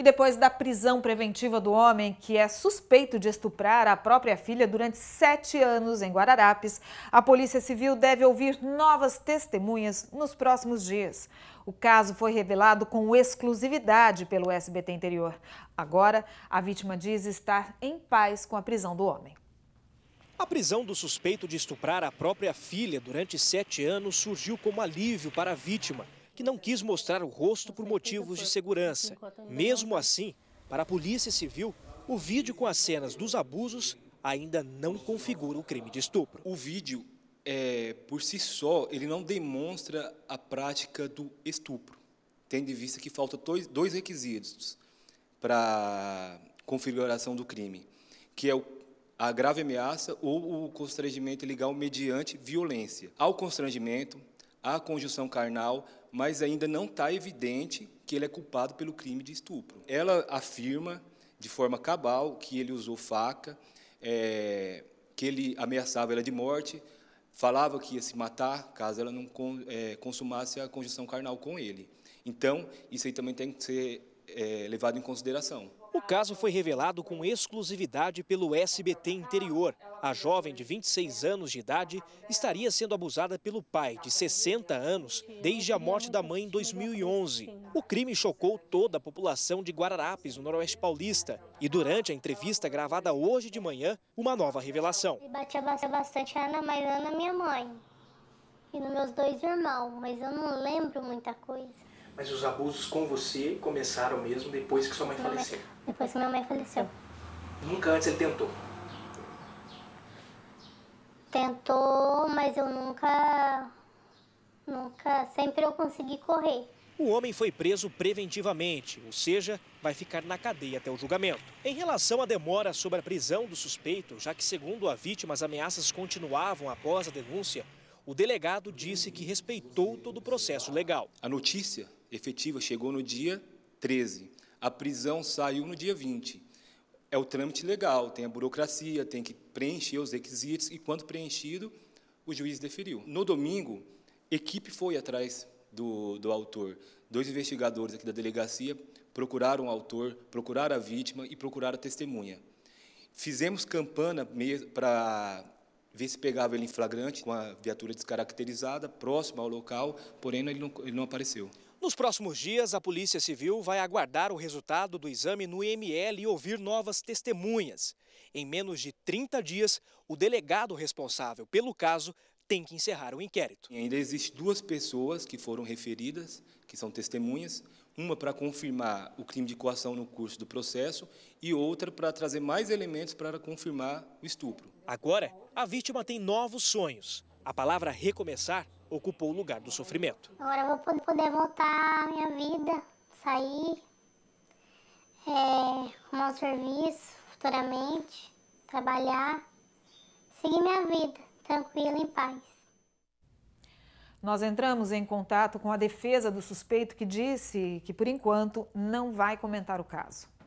E depois da prisão preventiva do homem que é suspeito de estuprar a própria filha durante sete anos em Guararapes, a Polícia Civil deve ouvir novas testemunhas nos próximos dias. O caso foi revelado com exclusividade pelo SBT Interior. Agora, a vítima diz estar em paz com a prisão do homem. A prisão do suspeito de estuprar a própria filha durante sete anos surgiu como alívio para a vítima que não quis mostrar o rosto por motivos de segurança. Mesmo assim, para a Polícia Civil, o vídeo com as cenas dos abusos ainda não configura o crime de estupro. O vídeo, é, por si só, ele não demonstra a prática do estupro, tendo em vista que faltam dois, requisitos para configuração do crime, que é a grave ameaça ou o constrangimento legal mediante violência. Ao constrangimento, à conjunção carnal, mas ainda não está evidente que ele é culpado pelo crime de estupro. Ela afirma, de forma cabal, que ele usou faca, é, que ele ameaçava ela de morte, falava que ia se matar caso ela não é, consumasse a conjunção carnal com ele. Então, isso aí também tem que ser é, levado em consideração. O caso foi revelado com exclusividade pelo SBT Interior. A jovem de 26 anos de idade estaria sendo abusada pelo pai, de 60 anos, desde a morte da mãe em 2011. O crime chocou toda a população de Guararapes, no Noroeste Paulista. E durante a entrevista gravada hoje de manhã, uma nova revelação. Ele batia bastante a Ana Maiana, minha mãe, e nos meus dois irmãos, mas eu não lembro muita coisa. Mas os abusos com você começaram mesmo depois que sua mãe faleceu? Depois que minha mãe faleceu. Nunca antes ele tentou? Tentou, mas eu nunca. Nunca. Sempre eu consegui correr. O homem foi preso preventivamente, ou seja, vai ficar na cadeia até o julgamento. Em relação à demora sobre a prisão do suspeito, já que, segundo a vítima, as ameaças continuavam após a denúncia, o delegado disse que respeitou todo o processo legal. A notícia efetiva chegou no dia 13. A prisão saiu no dia 20. É o trâmite legal, tem a burocracia, tem que preencher os requisitos e, quando preenchido, o juiz deferiu. No domingo, equipe foi atrás do, do autor. Dois investigadores aqui da delegacia procuraram o autor, procuraram a vítima e procuraram a testemunha. Fizemos campana para ver se pegava ele em flagrante com a viatura descaracterizada, próxima ao local, porém ele não, ele não apareceu. Nos próximos dias, a Polícia Civil vai aguardar o resultado do exame no IML e ouvir novas testemunhas. Em menos de 30 dias, o delegado responsável pelo caso tem que encerrar o inquérito. E ainda existem duas pessoas que foram referidas, que são testemunhas, uma para confirmar o crime de coação no curso do processo e outra para trazer mais elementos para confirmar o estupro. Agora, a vítima tem novos sonhos. A palavra recomeçar ocupou o lugar do sofrimento. Agora eu vou poder voltar à minha vida, sair, é, arrumar um serviço futuramente, trabalhar, seguir minha vida, tranquila, em paz. Nós entramos em contato com a defesa do suspeito que disse que, por enquanto, não vai comentar o caso.